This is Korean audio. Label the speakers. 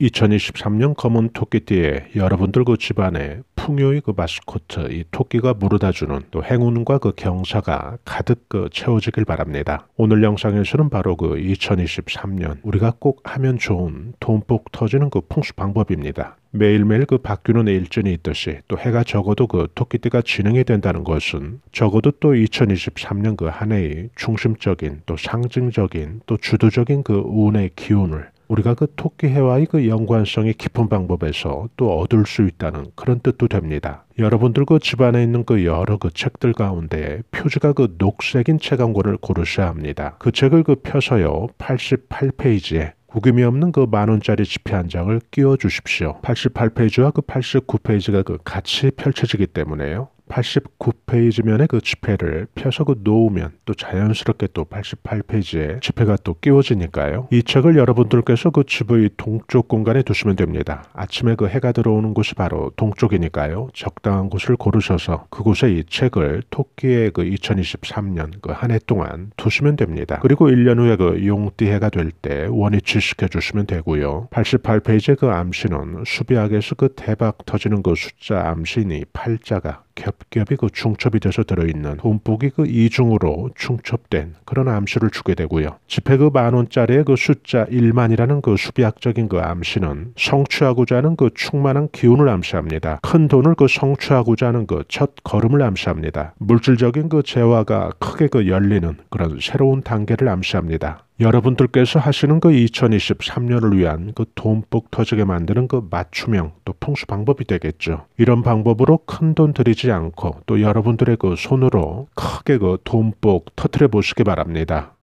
Speaker 1: 2023년 검은 토끼띠에 여러분들 그 집안에 풍요의 그 마스코트 이 토끼가 물어다주는 또 행운과 그 경사가 가득 그 채워지길 바랍니다. 오늘 영상에서는 바로 그 2023년 우리가 꼭 하면 좋은 돈복 터지는 그 풍수 방법입니다. 매일매일 그 바뀌는 일전이 있듯이 또 해가 적어도 그 토끼띠가 진행이 된다는 것은 적어도 또 2023년 그 한 해의 중심적인 또 상징적인 또 주도적인 그 운의 기운을 우리가 그 토끼해와의 그 연관성이 깊은 방법에서 또 얻을 수 있다는 그런 뜻도 됩니다. 여러분들 그 집안에 있는 그 여러 그 책들 가운데 표지가 그 녹색인 책 한 권을 고르셔야 합니다. 그 책을 그 펴서요 88페이지에 구김이 없는 그 만원짜리 지폐 한 장을 끼워 주십시오. 88페이지와 그 89페이지가 그 같이 펼쳐지기 때문에요. 89페이지면의 그 지폐를 펴서 그 놓으면 또 자연스럽게 또 88페이지에 지폐가 또 끼워지니까요. 이 책을 여러분들께서 그 집의 동쪽 공간에 두시면 됩니다. 아침에 그 해가 들어오는 곳이 바로 동쪽이니까요. 적당한 곳을 고르셔서 그곳에 이 책을 토끼의 그 2023년 그 한 해 동안 두시면 됩니다. 그리고 1년 후에 그 용띠해가 될 때 원위치 시켜주시면 되고요. 88페이지의 그 암시는 수비학에서 그 대박 터지는 그 숫자 암시니 팔자가 겹겹이 그 중첩이 돼서 들어있는 돈복이 그 이중으로 중첩된 그런 암시를 주게 되고요. 지폐 그 만원짜리의 그 숫자 1만이라는 그 수비학적인 그 암시는 성취하고자 하는 그 충만한 기운을 암시합니다. 큰 돈을 그 성취하고자 하는 그 첫 걸음을 암시합니다. 물질적인 그 재화가 크게 그 열리는 그런 새로운 단계를 암시합니다. 여러분들께서 하시는 그 2023년을 위한 그 돈복 터지게 만드는 그 맞춤형 또 풍수 방법이 되겠죠. 이런 방법으로 큰 돈 들이지 않고 또 여러분들의 그 손으로 크게 그 돈복 터트려 보시기 바랍니다.